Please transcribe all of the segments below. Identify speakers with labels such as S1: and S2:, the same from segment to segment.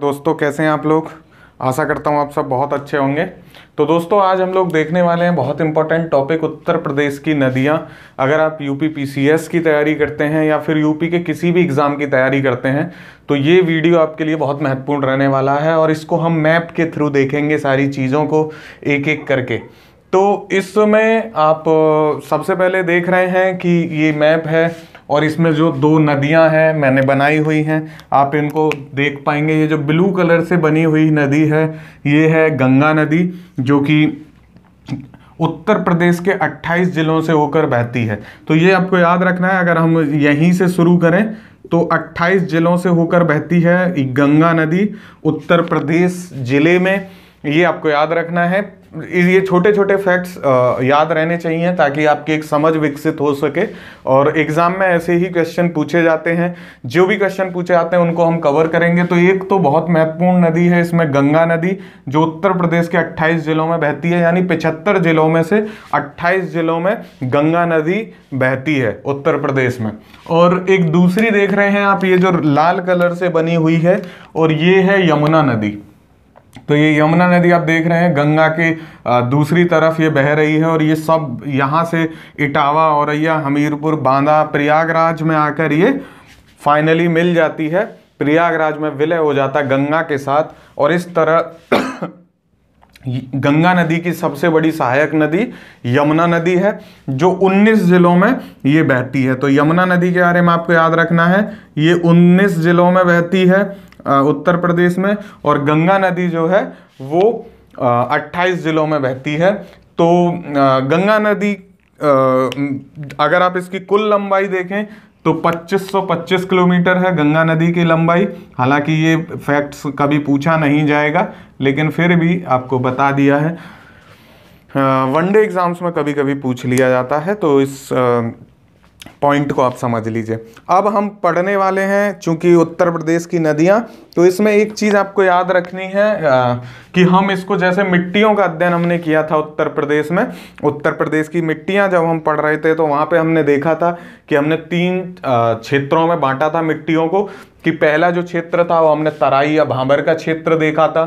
S1: दोस्तों कैसे हैं आप लोग आशा करता हूं आप सब बहुत अच्छे होंगे तो दोस्तों आज हम लोग देखने वाले हैं बहुत इंपॉर्टेंट टॉपिक उत्तर प्रदेश की नदियां अगर आप यूपी पीसीएस की तैयारी करते हैं या फिर यूपी के किसी भी एग्ज़ाम की तैयारी करते हैं तो ये वीडियो आपके लिए बहुत महत्वपूर्ण रहने वाला है और इसको हम मैप के थ्रू देखेंगे सारी चीज़ों को एक एक करके तो इस समय आप सबसे पहले देख रहे हैं कि ये मैप है और इसमें जो दो नदियां हैं मैंने बनाई हुई हैं आप इनको देख पाएंगे ये जो ब्लू कलर से बनी हुई नदी है ये है गंगा नदी जो कि उत्तर प्रदेश के 28 जिलों से होकर बहती है तो ये आपको याद रखना है अगर हम यहीं से शुरू करें तो 28 जिलों से होकर बहती है गंगा नदी उत्तर प्रदेश ज़िले में ये आपको याद रखना है ये छोटे छोटे फैक्ट्स याद रहने चाहिए ताकि आपकी एक समझ विकसित हो सके और एग्ज़ाम में ऐसे ही क्वेश्चन पूछे जाते हैं जो भी क्वेश्चन पूछे जाते हैं उनको हम कवर करेंगे तो एक तो बहुत महत्वपूर्ण नदी है इसमें गंगा नदी जो उत्तर प्रदेश के 28 जिलों में बहती है यानी 75 जिलों में से 28 जिलों में गंगा नदी बहती है उत्तर प्रदेश में और एक दूसरी देख रहे हैं आप ये जो लाल कलर से बनी हुई है और ये है यमुना नदी तो ये यमुना नदी आप देख रहे हैं गंगा के दूसरी तरफ ये बह रही है और ये सब यहाँ से इटावा औरैया हमीरपुर बांदा प्रयागराज में आकर ये फाइनली मिल जाती है प्रयागराज में विलय हो जाता है गंगा के साथ और इस तरह गंगा नदी की सबसे बड़ी सहायक नदी यमुना नदी है जो 19 जिलों में ये बहती है तो यमुना नदी के बारे में आपको याद रखना है ये 19 जिलों में बहती है उत्तर प्रदेश में और गंगा नदी जो है वो 28 जिलों में बहती है तो गंगा नदी अगर आप इसकी कुल लंबाई देखें तो 2525 किलोमीटर है गंगा नदी की लंबाई हालांकि ये फैक्ट्स कभी पूछा नहीं जाएगा लेकिन फिर भी आपको बता दिया है वनडे एग्ज़ाम्स में कभी कभी पूछ लिया जाता है तो इस पॉइंट को आप समझ लीजिए अब हम पढ़ने वाले हैं चूंकि उत्तर प्रदेश की नदियाँ तो इसमें एक चीज़ आपको याद रखनी है आ, कि हम इसको जैसे मिट्टियों का अध्ययन हमने किया था उत्तर प्रदेश में उत्तर प्रदेश की मिट्टियां जब हम पढ़ रहे थे तो वहां पे हमने देखा था कि हमने तीन क्षेत्रों में बांटा था मिट्टियों को कि पहला जो क्षेत्र था वो हमने तराई या भांबर का क्षेत्र देखा था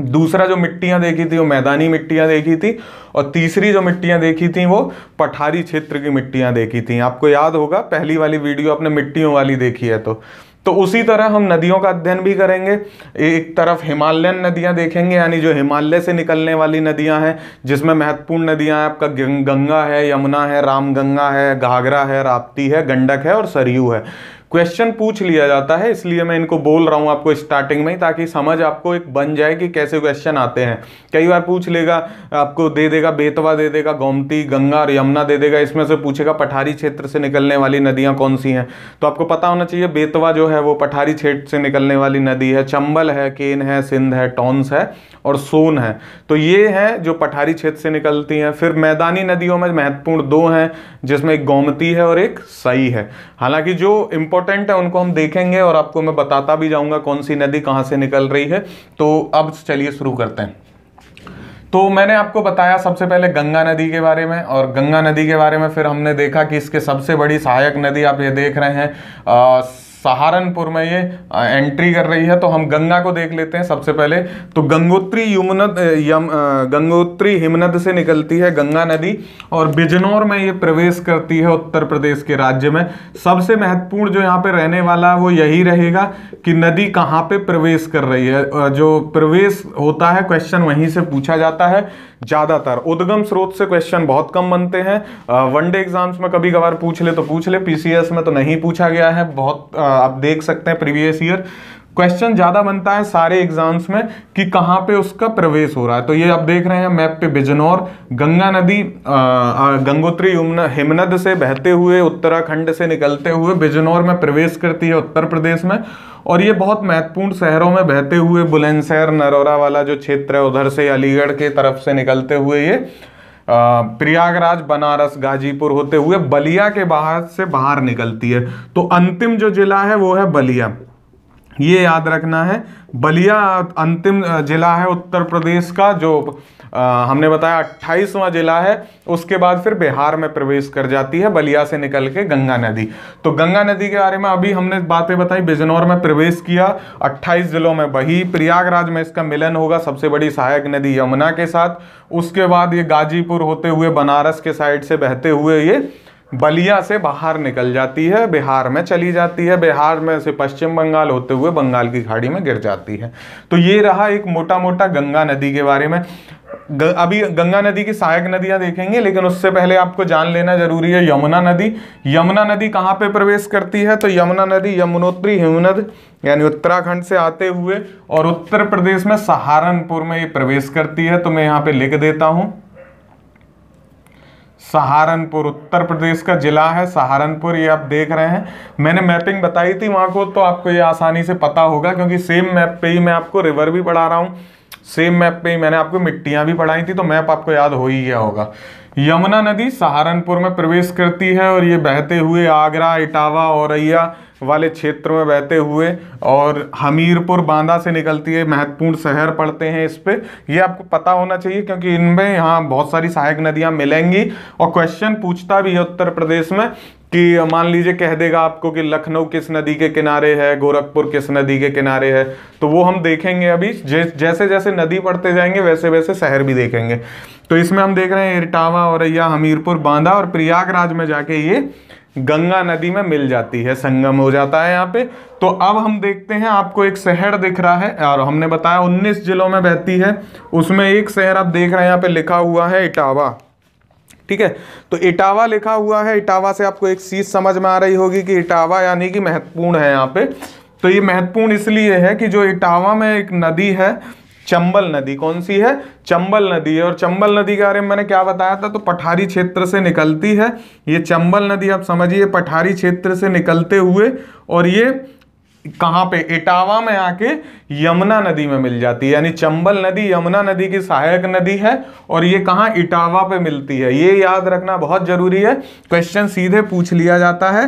S1: दूसरा जो मिट्टियाँ देखी थी वो मैदानी मिट्टियाँ देखी थी और तीसरी जो मिट्टियाँ देखी थी वो पठारी क्षेत्र की मिट्टियाँ देखी थी आपको याद होगा पहली वाली वीडियो आपने मिट्टियों वाली देखी है तो तो उसी तरह हम नदियों का अध्ययन भी करेंगे एक तरफ हिमालयन नदियां देखेंगे यानी जो हिमालय से निकलने वाली नदियां हैं जिसमें महत्वपूर्ण नदियां हैं आपका गंगा है यमुना है रामगंगा है घाघरा है राप्ती है गंडक है और सरयू है क्वेश्चन पूछ लिया जाता है इसलिए मैं इनको बोल रहा हूँ आपको स्टार्टिंग में ही ताकि समझ आपको एक बन जाए कि कैसे क्वेश्चन आते हैं कई बार पूछ लेगा आपको दे देगा बेतवा दे देगा गोमती गंगा और यमुना दे देगा इसमें से पूछेगा पठारी क्षेत्र से निकलने वाली नदियां कौन सी हैं तो आपको पता होना चाहिए बेतवा जो है वो पठारी क्षेत्र से निकलने वाली नदी है चंबल है केन है सिंध है टॉन्स है और सोन है तो ये हैं जो पठारी क्षेत्र से निकलती हैं फिर मैदानी नदियों में महत्वपूर्ण दो हैं जिसमें एक गोमती है और एक सई है हालांकि जो इम्पोर्ट इंपॉर्टेंट है उनको हम देखेंगे और आपको मैं बताता भी जाऊंगा कौन सी नदी कहां से निकल रही है तो अब चलिए शुरू करते हैं तो मैंने आपको बताया सबसे पहले गंगा नदी के बारे में और गंगा नदी के बारे में फिर हमने देखा कि इसके सबसे बड़ी सहायक नदी आप ये देख रहे हैं सहारनपुर में ये एंट्री कर रही है तो हम गंगा को देख लेते हैं सबसे पहले तो गंगोत्री यमुनद यम गंगोत्री हिमनद से निकलती है गंगा नदी और बिजनौर में ये प्रवेश करती है उत्तर प्रदेश के राज्य में सबसे महत्वपूर्ण जो यहाँ पे रहने वाला वो यही रहेगा कि नदी कहाँ पे प्रवेश कर रही है जो प्रवेश होता है क्वेश्चन वहीं से पूछा जाता है ज़्यादातर उद्गम स्रोत से क्वेश्चन बहुत कम बनते हैं वनडे एग्जाम्स में कभी कभार पूछ ले तो पूछ ले पीसीएस में तो नहीं पूछा गया है बहुत आ, आप देख सकते हैं प्रीवियस ईयर क्वेश्चन ज़्यादा बनता है सारे एग्जाम्स में कि कहाँ पे उसका प्रवेश हो रहा है तो ये आप देख रहे हैं मैप पे बिजनौर गंगा नदी गंगोत्री हिमनद से बहते हुए उत्तराखंड से निकलते हुए बिजनौर में प्रवेश करती है उत्तर प्रदेश में और ये बहुत महत्वपूर्ण शहरों में बहते हुए बुलंदशहर नरोरा वाला जो क्षेत्र है उधर से अलीगढ़ के तरफ से निकलते हुए ये प्रयागराज बनारस गाजीपुर होते हुए बलिया के बाहर से बाहर निकलती है तो अंतिम जो जिला है वो है बलिया ये याद रखना है बलिया अंतिम जिला है उत्तर प्रदेश का जो आ, हमने बताया अट्ठाईसवां जिला है उसके बाद फिर बिहार में प्रवेश कर जाती है बलिया से निकल के गंगा नदी तो गंगा नदी के बारे में अभी हमने बातें बताई बिजनौर में प्रवेश किया 28 जिलों में वही प्रयागराज में इसका मिलन होगा सबसे बड़ी सहायक नदी यमुना के साथ उसके बाद ये गाजीपुर होते हुए बनारस के साइड से बहते हुए ये बलिया से बाहर निकल जाती है बिहार में चली जाती है बिहार में से पश्चिम बंगाल होते हुए बंगाल की खाड़ी में गिर जाती है तो ये रहा एक मोटा मोटा गंगा नदी के बारे में अभी गंगा नदी की सहायक नदियां देखेंगे लेकिन उससे पहले आपको जान लेना जरूरी है यमुना नदी यमुना नदी कहाँ पे प्रवेश करती है तो यमुना नदी यमुनोत्री हिमनद यानी उत्तराखंड से आते हुए और उत्तर प्रदेश में सहारनपुर में ये प्रवेश करती है तो मैं यहाँ पे लिख देता हूँ सहारनपुर उत्तर प्रदेश का जिला है सहारनपुर ये आप देख रहे हैं मैंने मैपिंग बताई थी वहाँ को तो आपको ये आसानी से पता होगा क्योंकि सेम मैप पे ही मैं आपको रिवर भी पढ़ा रहा हूँ सेम मैप पे ही मैंने आपको मिट्टियाँ भी पढ़ाई थी तो मैप आपको याद हो ही गया होगा यमुना नदी सहारनपुर में प्रवेश करती है और ये बहते हुए आगरा इटावा औरैया वाले क्षेत्र में बहते हुए और हमीरपुर बांदा से निकलती है महत्वपूर्ण शहर पड़ते हैं इस पर यह आपको पता होना चाहिए क्योंकि इनमें यहाँ बहुत सारी सहायक नदियाँ मिलेंगी और क्वेश्चन पूछता भी है उत्तर प्रदेश में कि मान लीजिए कह देगा आपको कि लखनऊ किस नदी के किनारे है गोरखपुर किस नदी के किनारे है तो वो हम देखेंगे अभी जैसे जैसे नदी पढ़ते जाएंगे वैसे वैसे शहर भी देखेंगे तो इसमें हम देख रहे हैं इरटावा औरैया हमीरपुर बांदा और प्रयागराज में जाके ये गंगा नदी में मिल जाती है संगम हो जाता है यहाँ पे तो अब हम देखते हैं आपको एक शहर दिख रहा है और हमने बताया 19 जिलों में बहती है उसमें एक शहर आप देख रहे हैं यहाँ पे लिखा हुआ है इटावा ठीक है तो इटावा लिखा हुआ है इटावा से आपको एक चीज़ समझ में आ रही होगी कि इटावा यानी कि महत्वपूर्ण है यहाँ पे तो ये महत्वपूर्ण इसलिए है कि जो इटावा में एक नदी है चंबल नदी कौन सी है चंबल नदी है और चंबल नदी के बारे में मैंने क्या बताया था तो पठारी क्षेत्र से निकलती है ये चंबल नदी आप समझिए पठारी क्षेत्र से निकलते हुए और ये कहाँ पे इटावा में आके यमुना नदी में मिल जाती है यानी चंबल नदी यमुना नदी की सहायक नदी है और ये कहाँ इटावा पे मिलती है ये याद रखना बहुत जरूरी है क्वेश्चन सीधे पूछ लिया जाता है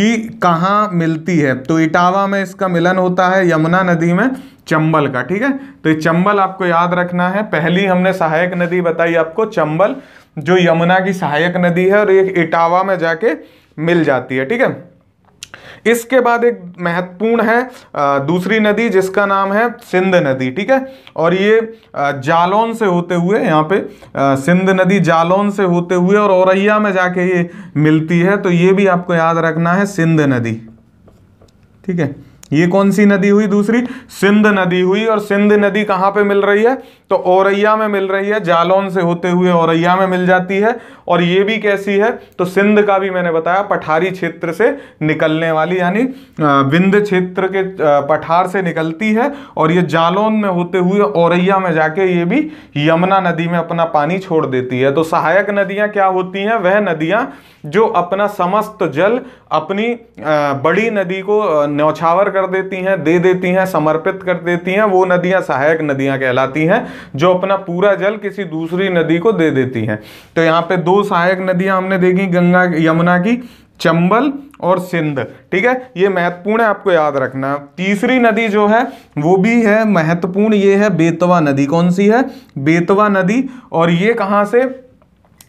S1: कि कहाँ मिलती है तो इटावा में इसका मिलन होता है यमुना नदी में चंबल का ठीक है तो ये चंबल आपको याद रखना है पहली हमने सहायक नदी बताई आपको चंबल जो यमुना की सहायक नदी है और एक इटावा में जाके मिल जाती है ठीक है इसके बाद एक महत्वपूर्ण है दूसरी नदी जिसका नाम है सिंध नदी ठीक है और ये जालौन से होते हुए यहाँ पे सिंध नदी जालौन से होते हुए और औरैया में जाके ये मिलती है तो ये भी आपको याद रखना है सिंध नदी ठीक है ये कौन सी नदी हुई दूसरी सिंध नदी हुई और सिंध नदी कहाँ पे मिल रही है तो औरैया में मिल रही है जालौन से होते हुए औरैया में मिल जाती है और ये भी कैसी है तो सिंध का भी मैंने बताया पठारी क्षेत्र से निकलने वाली यानी विंध्य क्षेत्र के पठार से निकलती है और ये जालौन में होते हुए औरैया में जाके ये भी यमुना नदी में अपना पानी छोड़ देती है तो सहायक नदियाँ क्या होती हैं वह नदियाँ जो अपना समस्त जल अपनी बड़ी नदी को न्यौछावर कर देती हैं दे देती हैं समर्पित कर देती हैं वो नदियां सहायक नदियां कहलाती हैं जो अपना पूरा जल किसी दूसरी नदी को दे देती हैं तो यहाँ पे दो सहायक नदियां हमने देखी गंगा यमुना की चंबल और सिंध ठीक है ये महत्वपूर्ण है आपको याद रखना तीसरी नदी जो है वो भी है महत्वपूर्ण ये है बेतवा नदी कौन सी है बेतवा नदी और ये कहाँ से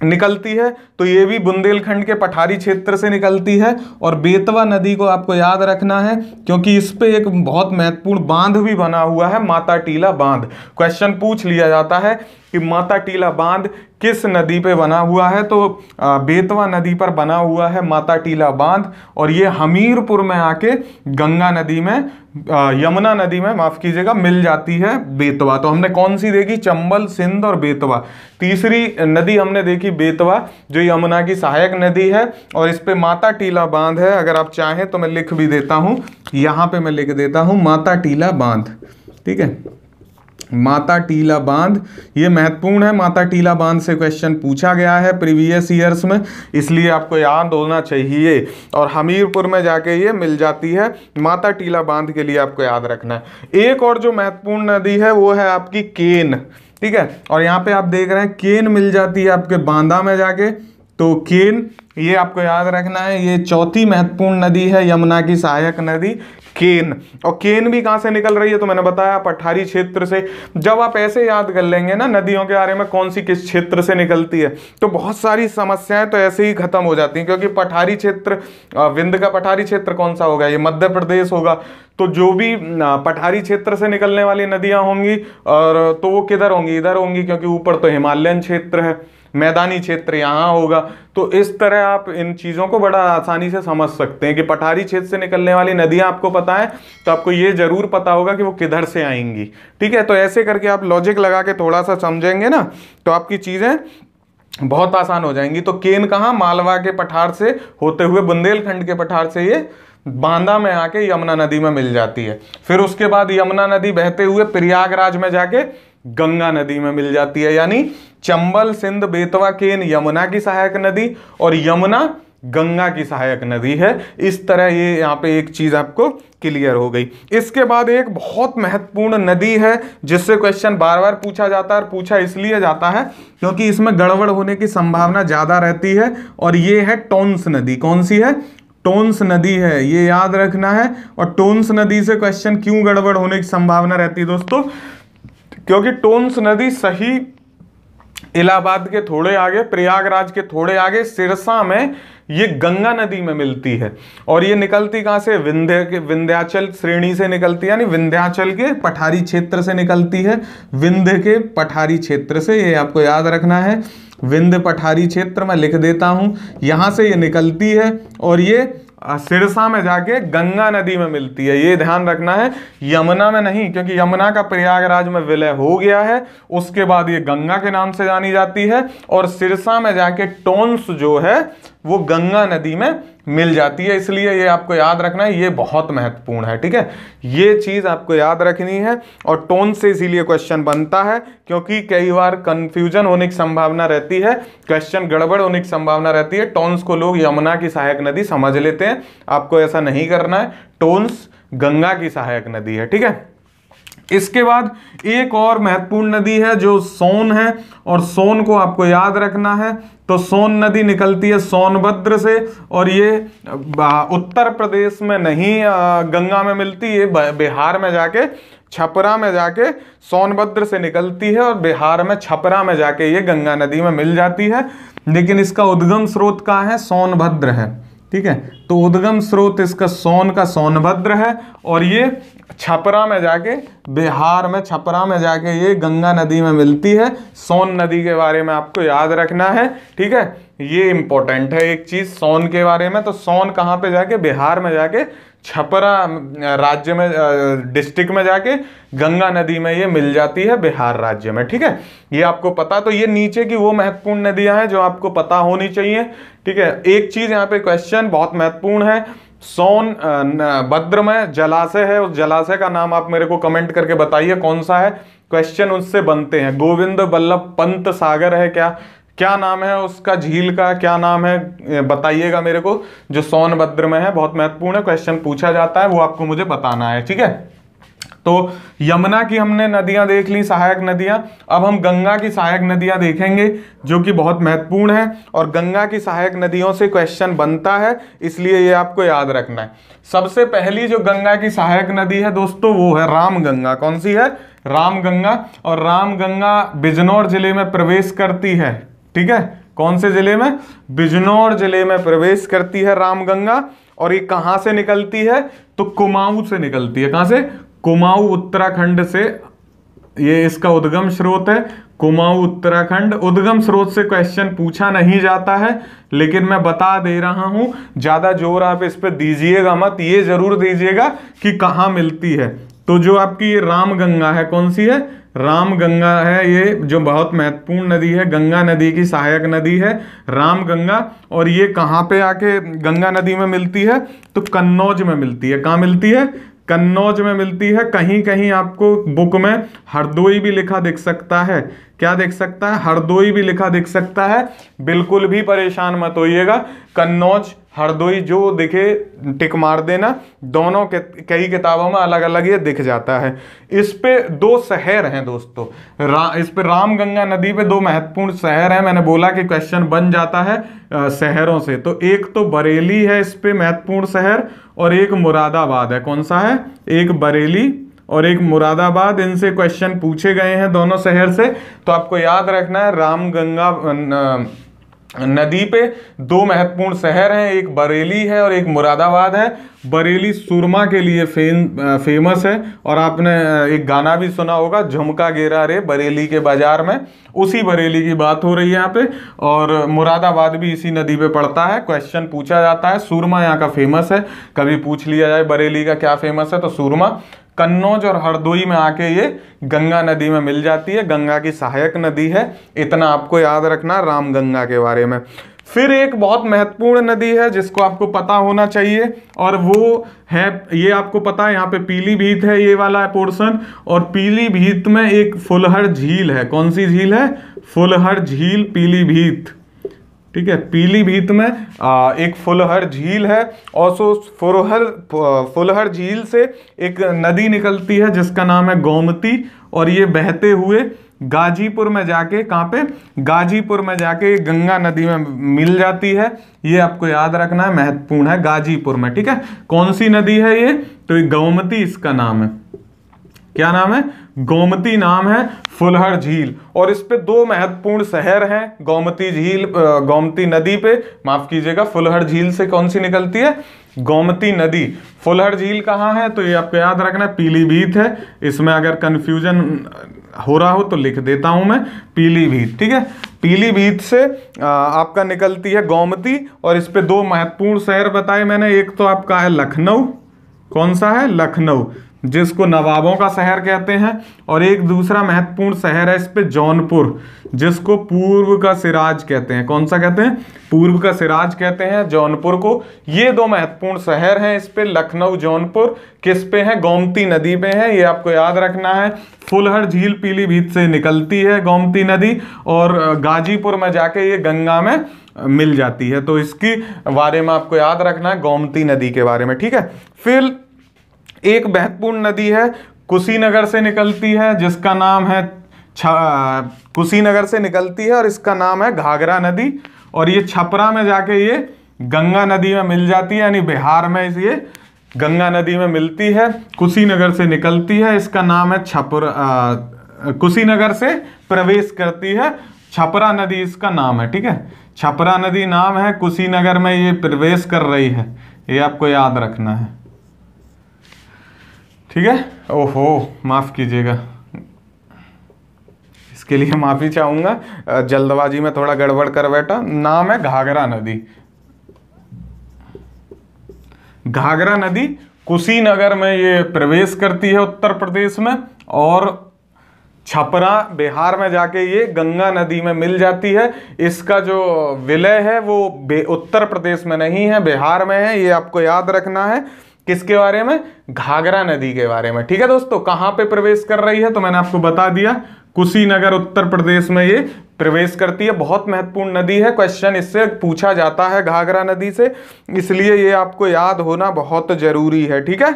S1: निकलती है तो ये भी बुंदेलखंड के पठारी क्षेत्र से निकलती है और बेतवा नदी को आपको याद रखना है क्योंकि इस पे एक बहुत महत्वपूर्ण बांध भी बना हुआ है माता टीला बांध क्वेश्चन पूछ लिया जाता है कि माता टीला बांध किस नदी पे बना हुआ है तो बेतवा नदी पर बना हुआ है माता टीला बांध और ये हमीरपुर में आके गंगा नदी में यमुना नदी में माफ़ कीजिएगा मिल जाती है बेतवा तो हमने कौन सी देखी चंबल सिंध और बेतवा तीसरी नदी हमने देखी बेतवा जो यमुना की सहायक नदी है और इस पर माता टीला बांध है अगर आप चाहें तो मैं लिख भी देता हूँ यहाँ पे मैं लिख देता हूँ माता टीला बांध ठीक है माता टीला बांध ये महत्वपूर्ण है माता टीला बांध से क्वेश्चन पूछा गया है प्रीवियस ईयर्स में इसलिए आपको याद होना चाहिए और हमीरपुर में जाके ये मिल जाती है माता टीला बांध के लिए आपको याद रखना है एक और जो महत्वपूर्ण नदी है वो है आपकी केन ठीक है और यहाँ पे आप देख रहे हैं केन मिल जाती है आपके बांदा में जाके तो केन ये आपको याद रखना है ये चौथी महत्वपूर्ण नदी है यमुना की सहायक नदी केन और केन भी कहाँ से निकल रही है तो मैंने बताया पठारी क्षेत्र से जब आप ऐसे याद कर लेंगे ना नदियों के बारे में कौन सी किस क्षेत्र से निकलती है तो बहुत सारी समस्याएं तो ऐसे ही खत्म हो जाती हैं क्योंकि पठारी क्षेत्र विंध्य का पठारी क्षेत्र कौन सा होगा ये मध्य प्रदेश होगा तो जो भी पठारी क्षेत्र से निकलने वाली नदियाँ होंगी और तो वो किधर होंगी इधर होंगी क्योंकि ऊपर तो हिमालयन क्षेत्र है मैदानी क्षेत्र यहाँ होगा तो इस तरह आप इन चीज़ों को बड़ा आसानी से समझ सकते हैं कि पठारी क्षेत्र से निकलने वाली नदियाँ आपको पता है तो आपको ये ज़रूर पता होगा कि वो किधर से आएंगी ठीक है तो ऐसे करके आप लॉजिक लगा के थोड़ा सा समझेंगे ना तो आपकी चीज़ें बहुत आसान हो जाएंगी तो केन कहाँ मालवा के पठार से होते हुए बुंदेलखंड के पठार से ये बांदा में आके यमुना नदी में मिल जाती है फिर उसके बाद यमुना नदी बहते हुए प्रयागराज में जाके गंगा नदी में मिल जाती है यानी चंबल सिंध बेतवा केन यमुना की सहायक नदी और यमुना गंगा की सहायक नदी है इस तरह ये यहाँ पे एक चीज़ आपको क्लियर हो गई इसके बाद एक बहुत महत्वपूर्ण नदी है जिससे क्वेश्चन बार बार पूछा जाता है और पूछा इसलिए जाता है क्योंकि इसमें गड़बड़ होने की संभावना ज़्यादा रहती है और ये है टोन्स नदी कौन सी है टोन्स नदी है ये याद रखना है और टोन्स नदी से क्वेश्चन क्यों गड़बड़ होने की संभावना रहती है दोस्तों क्योंकि टोन्स नदी सही इलाहाबाद के थोड़े आगे प्रयागराज के थोड़े आगे सिरसा में ये गंगा नदी में मिलती है और ये निकलती कहाँ से विंध्य के विंध्याचल श्रेणी से निकलती है यानी विंध्याचल के पठारी क्षेत्र से निकलती है विंध्य के पठारी क्षेत्र से ये आपको याद रखना है विंध्य पठारी क्षेत्र मैं लिख देता हूँ यहाँ से ये निकलती है और ये सिरसा में जाके गंगा नदी में मिलती है ये ध्यान रखना है यमुना में नहीं क्योंकि यमुना का प्रयागराज में विलय हो गया है उसके बाद ये गंगा के नाम से जानी जाती है और सिरसा में जाके टोन्स जो है वो गंगा नदी में मिल जाती है इसलिए ये आपको याद रखना है ये बहुत महत्वपूर्ण है ठीक है ये चीज़ आपको याद रखनी है और टोन से इसीलिए क्वेश्चन बनता है क्योंकि कई बार कंफ्यूजन होने की संभावना रहती है क्वेश्चन गड़बड़ होने की संभावना रहती है टोन्स को लोग यमुना की सहायक नदी समझ लेते हैं आपको ऐसा नहीं करना है टोन्स गंगा की सहायक नदी है ठीक है इसके बाद एक और महत्वपूर्ण नदी है जो सोन है और सोन को आपको याद रखना है तो सोन नदी निकलती है सोनभद्र से और ये उत्तर प्रदेश में नहीं गंगा में मिलती ये बिहार में जाके छपरा में जाके सोनभद्र से निकलती है और बिहार में छपरा में जाके ये गंगा नदी में मिल जाती है लेकिन इसका उद्गम स्रोत कहाँ है सोनभद्र है ठीक है तो उद्गम स्रोत इसका सोन का सोनभद्र है और ये छपरा में जाके बिहार में छपरा में जाके ये गंगा नदी में मिलती है सोन नदी के बारे में आपको याद रखना है ठीक है ये इम्पोर्टेंट है एक चीज़ सोन के बारे में तो सोन कहाँ पे जाके बिहार में जाके छपरा राज्य में डिस्ट्रिक्ट में जाके गंगा नदी में ये मिल जाती है बिहार राज्य में ठीक है ये आपको पता तो ये नीचे की वो महत्वपूर्ण नदियाँ हैं जो आपको पता होनी चाहिए ठीक है एक चीज़ यहाँ पे क्वेश्चन बहुत महत्वपूर्ण है सोन भद्र में जलाशय है उस जलाशय का नाम आप मेरे को कमेंट करके बताइए कौन सा है क्वेश्चन उससे बनते हैं गोविंद बल्लभ पंत सागर है क्या क्या नाम है उसका झील का क्या नाम है बताइएगा मेरे को जो सोनभद्र में है बहुत महत्वपूर्ण है क्वेश्चन पूछा जाता है वो आपको मुझे बताना है ठीक है तो यमुना की हमने नदियां देख ली सहायक नदियां अब हम गंगा की सहायक नदियां देखेंगे जो कि बहुत महत्वपूर्ण है और गंगा की सहायक नदियों से क्वेश्चन बनता है इसलिए ये आपको याद रखना है सबसे पहली जो गंगा की सहायक नदी है दोस्तों वो है रामगंगा कौन सी है रामगंगा और रामगंगा बिजनौर जिले में प्रवेश करती है ठीक है कौन से जिले में बिजनौर जिले में प्रवेश करती है रामगंगा और ये कहां से निकलती है तो कुमाऊं से निकलती है कहां से कुमाऊ उत्तराखंड से ये इसका उद्गम स्रोत है कुमाऊ उत्तराखंड उद्गम स्रोत से क्वेश्चन पूछा नहीं जाता है लेकिन मैं बता दे रहा हूं ज़्यादा जोर आप इस पर दीजिएगा मत ये ज़रूर दीजिएगा कि कहाँ मिलती है तो जो आपकी ये रामगंगा है कौन सी है रामगंगा है ये जो बहुत महत्वपूर्ण नदी है गंगा नदी की सहायक नदी है रामगंगा और ये कहाँ पे आके गंगा नदी में मिलती है तो कन्नौज में मिलती है कहाँ मिलती है कन्नौज में मिलती है कहीं कहीं आपको बुक में हरदोई भी लिखा दिख सकता है क्या देख सकता है हरदोई भी लिखा दिख सकता है बिल्कुल भी परेशान मत होइएगा कन्नौज हरदोई जो दिखे टिक मार देना दोनों के कई किताबों में अलग अलग ये दिख जाता है इस पे दो शहर हैं दोस्तों रा, इस पे रामगंगा नदी पे दो महत्वपूर्ण शहर हैं मैंने बोला कि क्वेश्चन बन जाता है शहरों से तो एक तो बरेली है इस पे महत्वपूर्ण शहर और एक मुरादाबाद है कौन सा है एक बरेली और एक मुरादाबाद इनसे क्वेश्चन पूछे गए हैं दोनों शहर से तो आपको याद रखना है रामगंगा नदी पे दो महत्वपूर्ण शहर हैं एक बरेली है और एक मुरादाबाद है बरेली सुरमा के लिए फेम फेमस है और आपने एक गाना भी सुना होगा झुमका गेरा रे बरेली के बाजार में उसी बरेली की बात हो रही है यहाँ पे और मुरादाबाद भी इसी नदी पे पड़ता है क्वेश्चन पूछा जाता है सुरमा यहाँ का फेमस है कभी पूछ लिया जाए बरेली का क्या फेमस है तो सुरमा कन्नौज और हरदोई में आके ये गंगा नदी में मिल जाती है गंगा की सहायक नदी है इतना आपको याद रखना राम गंगा के बारे में फिर एक बहुत महत्वपूर्ण नदी है जिसको आपको पता होना चाहिए और वो है ये आपको पता है यहाँ पे पीलीभीत है ये वाला है पोर्शन और पीलीभीत में एक फुलहर झील है कौन सी झील है फुलहर झील पीलीभीत ठीक है पीलीभीत में आ, एक फुलहर झील है और सो फुरहर फुलहर झील से एक नदी निकलती है जिसका नाम है गोमती और ये बहते हुए गाजीपुर में जाके कहाँ पे गाजीपुर में जाके गंगा नदी में मिल जाती है ये आपको याद रखना है महत्वपूर्ण है गाजीपुर में ठीक है कौन सी नदी है ये तो ये गोमती इसका नाम है क्या नाम है गोमती नाम है फुलहर झील और इस पे दो महत्वपूर्ण शहर हैं गोमती झील गोमती नदी पे माफ कीजिएगा फुलहर झील से कौन सी निकलती है गोमती नदी फुलहर झील कहाँ है तो ये आपको याद रखना पीलीभीत है इसमें अगर कन्फ्यूजन हो रहा हो तो लिख देता हूँ मैं पीलीभीत ठीक है पीलीभीत से आपका निकलती है गोमती और इस पर दो महत्वपूर्ण शहर बताए मैंने एक तो आपका है लखनऊ कौन सा है लखनऊ जिसको नवाबों का शहर कहते हैं और एक दूसरा महत्वपूर्ण शहर है इस पर जौनपुर जिसको पूर्व का सिराज कहते हैं कौन सा कहते हैं पूर्व का सिराज कहते हैं जौनपुर को ये दो महत्वपूर्ण शहर हैं इस पर लखनऊ जौनपुर किस पे है गोमती नदी पे है ये आपको याद रखना है फुलहर झील पीलीभीत से निकलती है गोमती नदी और गाजीपुर में जाके ये गंगा में मिल जाती है तो इसकी बारे में आपको याद रखना है गोमती नदी के बारे में ठीक है फिर एक महत्वपूर्ण नदी है कुशीनगर से निकलती है जिसका नाम है कुशीनगर से निकलती है और इसका नाम है घाघरा नदी और ये छपरा में जाके ये गंगा नदी में मिल जाती है यानी बिहार में ये गंगा नदी में मिलती है कुशीनगर से निकलती है इसका नाम है छपरा कुशीनगर से प्रवेश करती है छपरा नदी इसका नाम है ठीक है छपरा नदी नाम है कुशीनगर में ये प्रवेश कर रही है ये आपको याद रखना है ठीक है ओहो माफ़ कीजिएगा इसके लिए माफ़ी चाहूँगा जल्दबाजी में थोड़ा गड़बड़ कर बैठा नाम है घाघरा नदी घाघरा नदी कुशीनगर में ये प्रवेश करती है उत्तर प्रदेश में और छपरा बिहार में जाके ये गंगा नदी में मिल जाती है इसका जो विलय है वो उत्तर प्रदेश में नहीं है बिहार में है ये आपको याद रखना है किसके बारे में घाघरा नदी के बारे में ठीक है दोस्तों कहाँ पे प्रवेश कर रही है तो मैंने आपको बता दिया कुशीनगर उत्तर प्रदेश में ये प्रवेश करती है बहुत महत्वपूर्ण नदी है क्वेश्चन इससे पूछा जाता है घाघरा नदी से इसलिए ये आपको याद होना बहुत जरूरी है ठीक है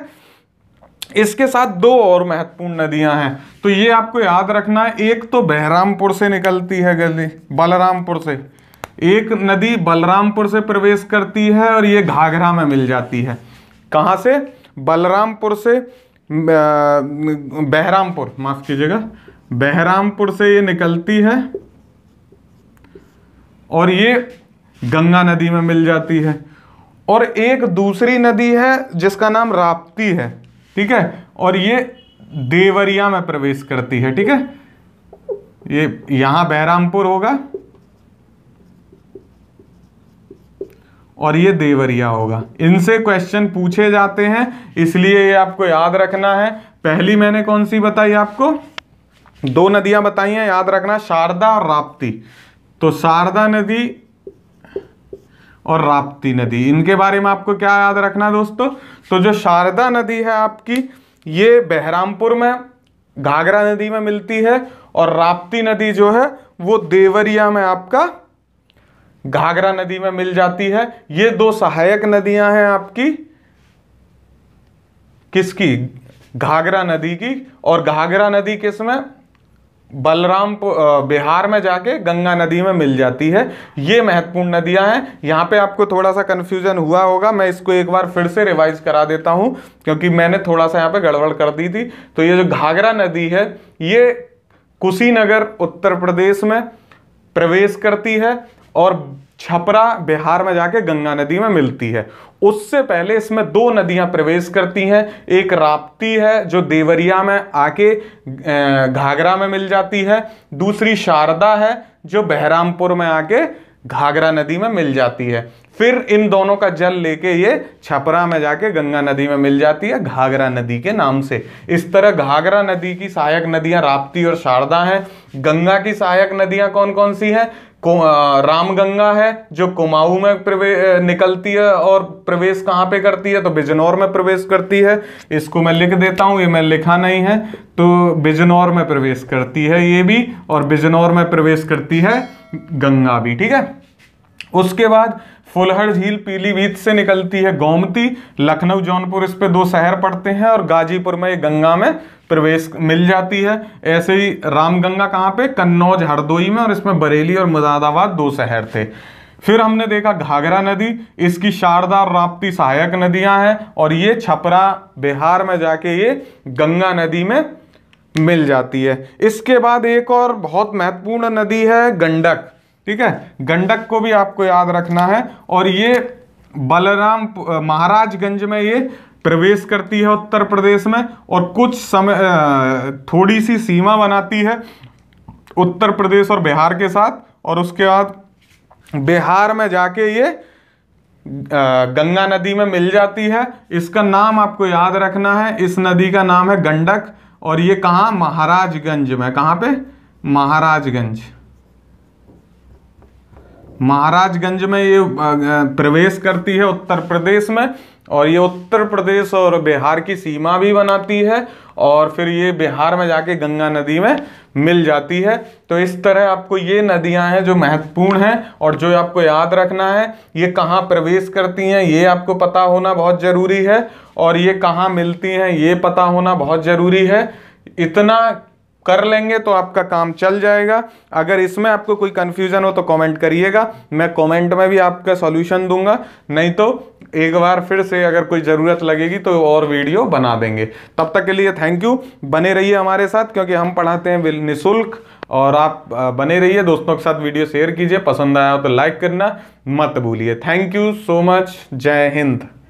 S1: इसके साथ दो और महत्वपूर्ण नदियां हैं तो ये आपको याद रखना है एक तो बहरामपुर से निकलती है गली बलरामपुर से एक नदी बलरामपुर से प्रवेश करती है और ये घाघरा में मिल जाती है कहाँ से बलरामपुर से बहरामपुर माफ कीजिएगा बहरामपुर से ये निकलती है और ये गंगा नदी में मिल जाती है और एक दूसरी नदी है जिसका नाम राप्ती है ठीक है और ये देवरिया में प्रवेश करती है ठीक है ये यहाँ बहरामपुर होगा और ये देवरिया होगा इनसे क्वेश्चन पूछे जाते हैं इसलिए ये आपको याद रखना है पहली मैंने कौन सी बताई आपको दो नदियां बताई हैं याद रखना शारदा और राप्ती तो शारदा नदी और राप्ती नदी इनके बारे में आपको क्या याद रखना दोस्तों तो जो शारदा नदी है आपकी ये बहरामपुर में घाघरा नदी में मिलती है और राप्ती नदी जो है वो देवरिया में आपका घाघरा नदी में मिल जाती है ये दो सहायक नदियां हैं आपकी किसकी घाघरा नदी की और घाघरा नदी किस में बलराम बिहार में जाके गंगा नदी में मिल जाती है ये महत्वपूर्ण नदियां हैं यहाँ पे आपको थोड़ा सा कन्फ्यूजन हुआ होगा मैं इसको एक बार फिर से रिवाइज करा देता हूँ क्योंकि मैंने थोड़ा सा यहाँ पे गड़बड़ कर दी थी तो ये जो घाघरा नदी है ये कुशीनगर उत्तर प्रदेश में प्रवेश करती है और छपरा बिहार में जाके गंगा नदी में मिलती है उससे पहले इसमें दो नदियां प्रवेश करती हैं एक राप्ती है जो देवरिया में आके घाघरा में मिल जाती है दूसरी शारदा है जो बहरामपुर में आके घाघरा नदी में मिल जाती है फिर इन दोनों का जल लेके ये छपरा में जाके गंगा नदी में मिल जाती है घाघरा नदी के नाम से इस तरह घाघरा नदी की सहायक नदियां राप्ती और शारदा हैं गंगा की सहायक नदियां कौन कौन सी हैं रामगंगा है जो कुमाऊ में प्रवेश निकलती है और प्रवेश कहाँ पे करती है तो बिजनौर में प्रवेश करती है इसको मैं लिख देता हूँ ये मैं लिखा नहीं है तो बिजनौर में प्रवेश करती है ये भी और बिजनौर में प्रवेश करती है गंगा भी ठीक है उसके बाद फुलहड़ झील पीलीभीत से निकलती है गोमती लखनऊ जौनपुर इस पे दो शहर पड़ते हैं और गाजीपुर में ये गंगा में प्रवेश मिल जाती है ऐसे ही रामगंगा कहाँ पे कन्नौज हरदोई में और इसमें बरेली और मुरादाबाद दो शहर थे फिर हमने देखा घाघरा नदी इसकी शारदा और राप्ती सहायक नदियां हैं और ये छपरा बिहार में जाके ये गंगा नदी में मिल जाती है इसके बाद एक और बहुत महत्वपूर्ण नदी है गंडक ठीक है गंडक को भी आपको याद रखना है और ये बलराम महाराजगंज में ये प्रवेश करती है उत्तर प्रदेश में और कुछ समय थोड़ी सी सीमा बनाती है उत्तर प्रदेश और बिहार के साथ और उसके बाद बिहार में जाके ये गंगा नदी में मिल जाती है इसका नाम आपको याद रखना है इस नदी का नाम है गंडक और ये कहाँ महाराजगंज में कहाँ पे महाराजगंज महाराजगंज में ये प्रवेश करती है उत्तर प्रदेश में और ये उत्तर प्रदेश और बिहार की सीमा भी बनाती है और फिर ये बिहार में जाके गंगा नदी में मिल जाती है तो इस तरह आपको ये नदियां हैं जो महत्वपूर्ण हैं और जो आपको याद रखना है ये कहाँ प्रवेश करती हैं ये आपको पता होना बहुत ज़रूरी है और ये कहाँ मिलती हैं ये पता होना बहुत ज़रूरी है इतना कर लेंगे तो आपका काम चल जाएगा अगर इसमें आपको कोई कन्फ्यूज़न हो तो कमेंट करिएगा मैं कमेंट में भी आपका सॉल्यूशन दूंगा नहीं तो एक बार फिर से अगर कोई ज़रूरत लगेगी तो और वीडियो बना देंगे तब तक के लिए थैंक यू बने रहिए हमारे साथ क्योंकि हम पढ़ाते हैं निःशुल्क और आप बने रहिए दोस्तों के साथ वीडियो शेयर कीजिए पसंद आया हो तो लाइक करना मत भूलिए थैंक यू सो मच जय हिंद